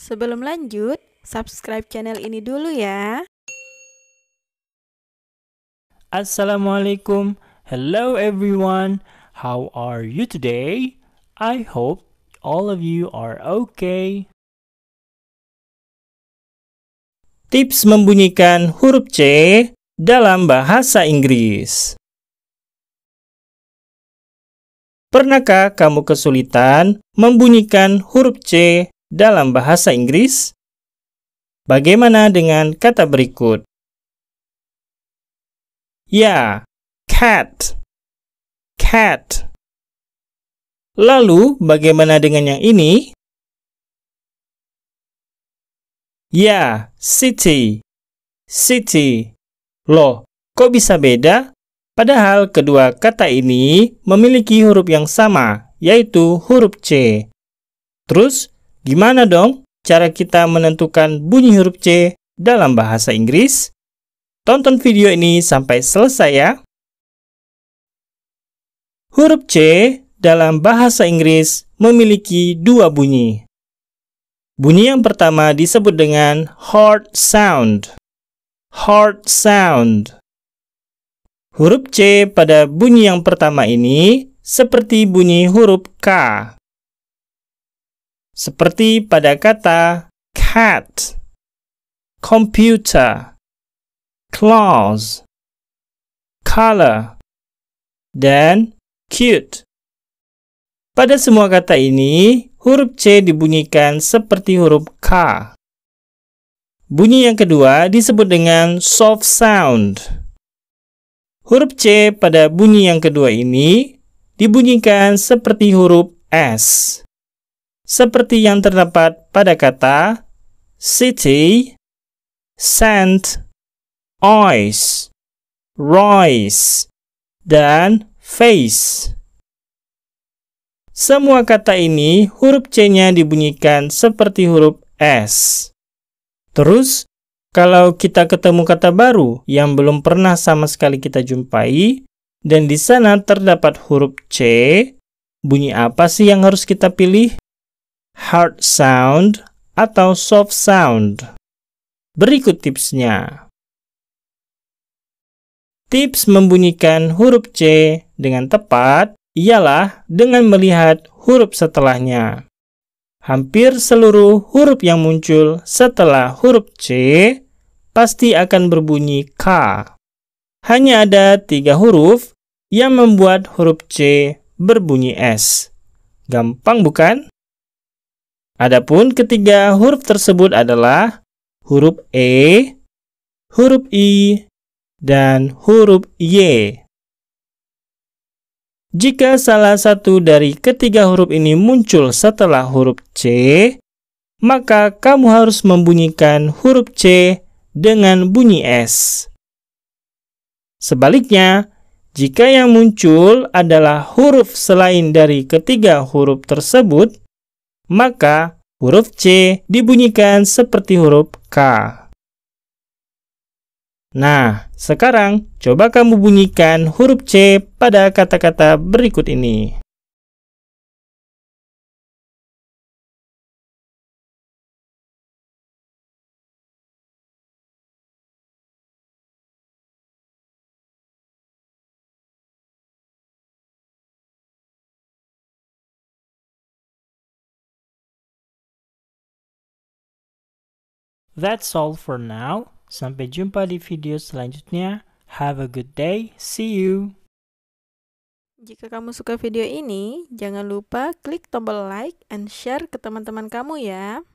Sebelum lanjut, subscribe channel ini dulu ya. Assalamualaikum. Hello everyone. How are you today? I hope all of you are okay. Tips membunyikan huruf C dalam bahasa Inggris. Pernahkah kamu kesulitan membunyikan huruf C dalam bahasa Inggris? Bagaimana dengan kata berikut? Ya, cat. Cat. Lalu, bagaimana dengan yang ini? Ya, city. City. Loh, kok bisa beda? Padahal kedua kata ini memiliki huruf yang sama, yaitu huruf C. Terus, Gimana dong cara kita menentukan bunyi huruf C dalam bahasa Inggris? Tonton video ini sampai selesai ya. Huruf C dalam bahasa Inggris memiliki dua bunyi. Bunyi yang pertama disebut dengan hard sound. Hard sound. Huruf C pada bunyi yang pertama ini seperti bunyi huruf K seperti pada kata cat, computer, claws, color, dan cute. Pada semua kata ini, huruf C dibunyikan seperti huruf K. Bunyi yang kedua disebut dengan soft sound. Huruf C pada bunyi yang kedua ini dibunyikan seperti huruf S seperti yang terdapat pada kata city, sand, ice, rice, dan face. Semua kata ini huruf C-nya dibunyikan seperti huruf S. Terus, kalau kita ketemu kata baru yang belum pernah sama sekali kita jumpai, dan di sana terdapat huruf C, bunyi apa sih yang harus kita pilih? hard sound atau soft sound. Berikut tipsnya. Tips membunyikan huruf C dengan tepat ialah dengan melihat huruf setelahnya. Hampir seluruh huruf yang muncul setelah huruf C pasti akan berbunyi K. Hanya ada tiga huruf yang membuat huruf C berbunyi S. Gampang bukan? Adapun ketiga huruf tersebut adalah huruf E, huruf I, dan huruf Y. Jika salah satu dari ketiga huruf ini muncul setelah huruf C, maka kamu harus membunyikan huruf C dengan bunyi S. Sebaliknya, jika yang muncul adalah huruf selain dari ketiga huruf tersebut, maka huruf C dibunyikan seperti huruf K. Nah, sekarang coba kamu bunyikan huruf C pada kata-kata berikut ini. That's all for now. Sampai jumpa di video selanjutnya. Have a good day. See you. Jika kamu suka video ini, jangan lupa klik tombol like and share ke teman-teman kamu ya.